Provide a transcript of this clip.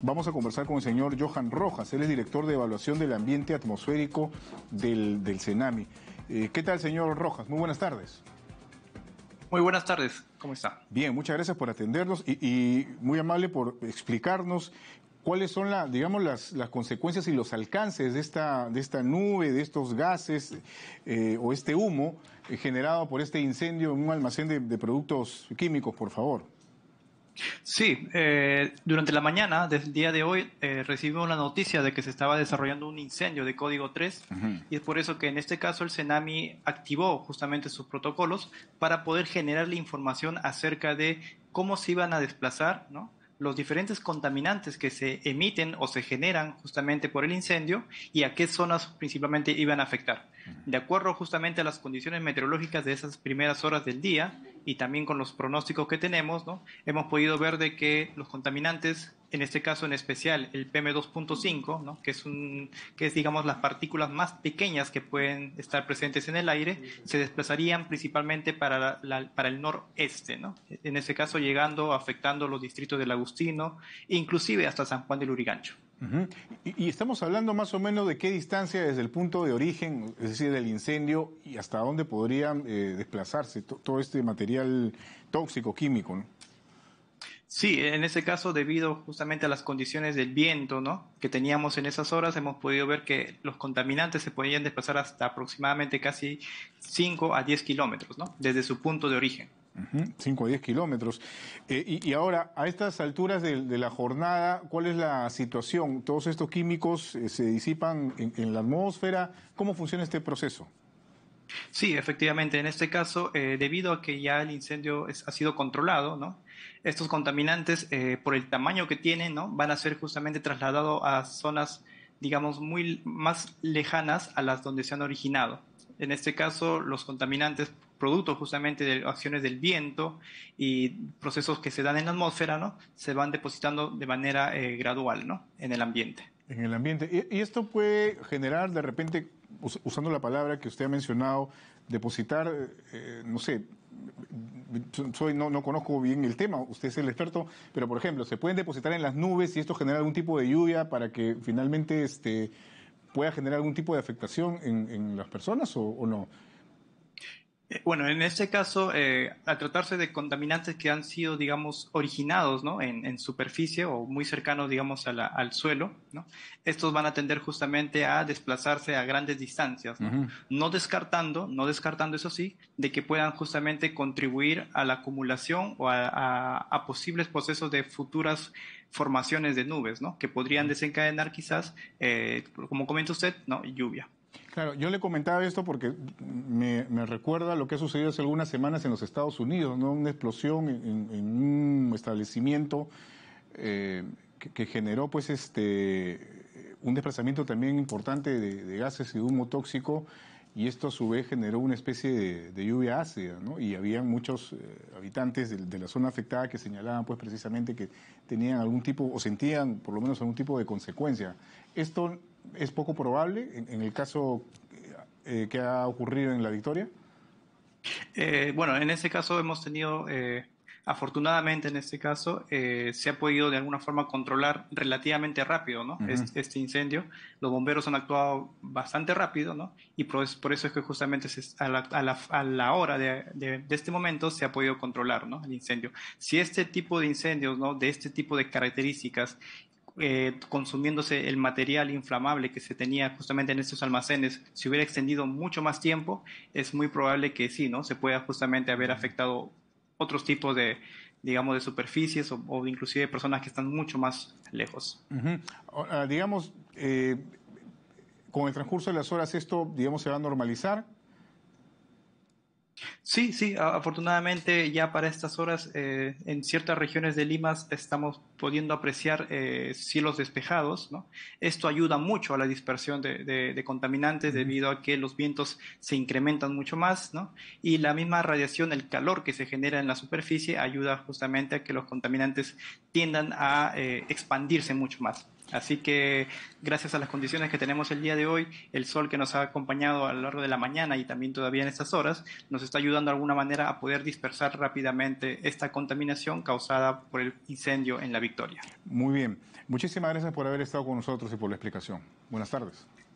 Vamos a conversar con el señor Johan Rojas, él es director de evaluación del ambiente atmosférico del, del CENAMI. Eh, ¿Qué tal, señor Rojas? Muy buenas tardes. Muy buenas tardes, ¿cómo está? Bien, muchas gracias por atendernos y, muy amable por explicarnos cuáles son la, digamos, las, las, consecuencias y los alcances de esta, de esta nube, de estos gases eh, o este humo eh, generado por este incendio en un almacén de productos químicos, por favor. Sí, eh, durante la mañana del día de hoy eh, recibimos la noticia de que se estaba desarrollando un incendio de código 3 y es por eso que en este caso el Cenami activó justamente sus protocolos para poder generar la información acerca de cómo se iban a desplazar, los diferentes contaminantes que se emiten o se generan justamente por el incendio y a qué zonas principalmente iban a afectar. De acuerdo justamente a las condiciones meteorológicas de esas primeras horas del día y también con los pronósticos que tenemos, ¿no? hemos podido ver de que los contaminantes en este caso en especial el PM2.5, que, es que es, digamos, las partículas más pequeñas que pueden estar presentes en el aire, se desplazarían principalmente para, para el noreste, en este caso llegando, afectando los distritos del Agustino, inclusive hasta San Juan del Urigancho. y, estamos hablando más o menos de qué distancia desde el punto de origen, es decir, del incendio, y hasta dónde podría eh, desplazarse todo este material tóxico, químico. ¿no? Sí, en ese caso, debido justamente a las condiciones del viento ¿no? que teníamos en esas horas, hemos podido ver que los contaminantes se podían desplazar hasta aproximadamente casi 5 a 10 kilómetros ¿no? desde su punto de origen. 5 a 10 kilómetros. Eh, y, ahora, a estas alturas de, la jornada, ¿cuál es la situación? ¿Todos estos químicos eh, se disipan en la atmósfera? ¿Cómo funciona este proceso? Sí, efectivamente. En este caso, eh, debido a que ya el incendio ha sido controlado, estos contaminantes, eh, por el tamaño que tienen, van a ser justamente trasladados a zonas, digamos, muy más lejanas a las donde se han originado. En este caso, los contaminantes producto justamente de acciones del viento y procesos que se dan en la atmósfera, Se van depositando de manera eh, gradual, ¿no? En el ambiente. En el ambiente. y esto puede generar de repente usando la palabra que usted ha mencionado, depositar, eh, eh, no sé, soy, no, no, conozco bien el tema, usted es el experto, pero por ejemplo, ¿se pueden depositar en las nubes y esto genera algún tipo de lluvia para que finalmente este, pueda generar algún tipo de afectación en, las personas o no? Eh, bueno, en este caso, eh, al tratarse de contaminantes que han sido, digamos, originados ¿no? en, superficie o muy cercanos, digamos, al suelo, estos van a tender justamente a desplazarse a grandes distancias, ¿no? descartando, no descartando eso sí, de que puedan justamente contribuir a la acumulación o a, posibles procesos de futuras formaciones de nubes, ¿no? que podrían desencadenar quizás, eh, como comenta usted, ¿no? lluvia. Claro, yo le comentaba esto porque me, recuerda lo que ha sucedido hace algunas semanas en los Estados Unidos, ¿no? Una explosión en, un establecimiento eh, que, generó, pues, este, un desplazamiento también importante de, gases y humo tóxico y esto a su vez generó una especie de, lluvia ácida, ¿no? Y había muchos eh, habitantes de, de, la zona afectada que señalaban, pues, precisamente que tenían algún tipo o sentían, por lo menos, algún tipo de consecuencia. Esto es poco probable en, el caso eh, que ha ocurrido en la victoria? Eh, bueno, en ese caso hemos tenido, eh, afortunadamente en este caso, se ha podido de alguna forma controlar relativamente rápido ¿no? este, incendio. Los bomberos han actuado bastante rápido ¿no? y por, eso es que justamente a, la, hora de, de, este momento se ha podido controlar ¿no? el incendio. Si este tipo de incendios ¿no? de este tipo de características eh, consumiéndose el material inflamable que se tenía justamente en estos almacenes, si hubiera extendido mucho más tiempo, es muy probable que sí, ¿no? Se pueda justamente haber afectado otros tipos de, digamos, de superficies o, o inclusive personas que están mucho más lejos. Ah, digamos, eh, con el transcurso de las horas esto, digamos, se va a normalizar Sí, sí, afortunadamente ya para estas horas eh, en ciertas regiones de Lima estamos pudiendo apreciar eh, cielos despejados. ¿no? Esto ayuda mucho a la dispersión de, contaminantes debido a que los vientos se incrementan mucho más y la misma radiación, el calor que se genera en la superficie ayuda justamente a que los contaminantes tiendan a eh, expandirse mucho más. Así que gracias a las condiciones que tenemos el día de hoy, el sol que nos ha acompañado a lo largo de la mañana y también todavía en estas horas, nos está ayudando de alguna manera a poder dispersar rápidamente esta contaminación causada por el incendio en la Victoria. Muy bien, muchísimas gracias por haber estado con nosotros y por la explicación. Buenas tardes.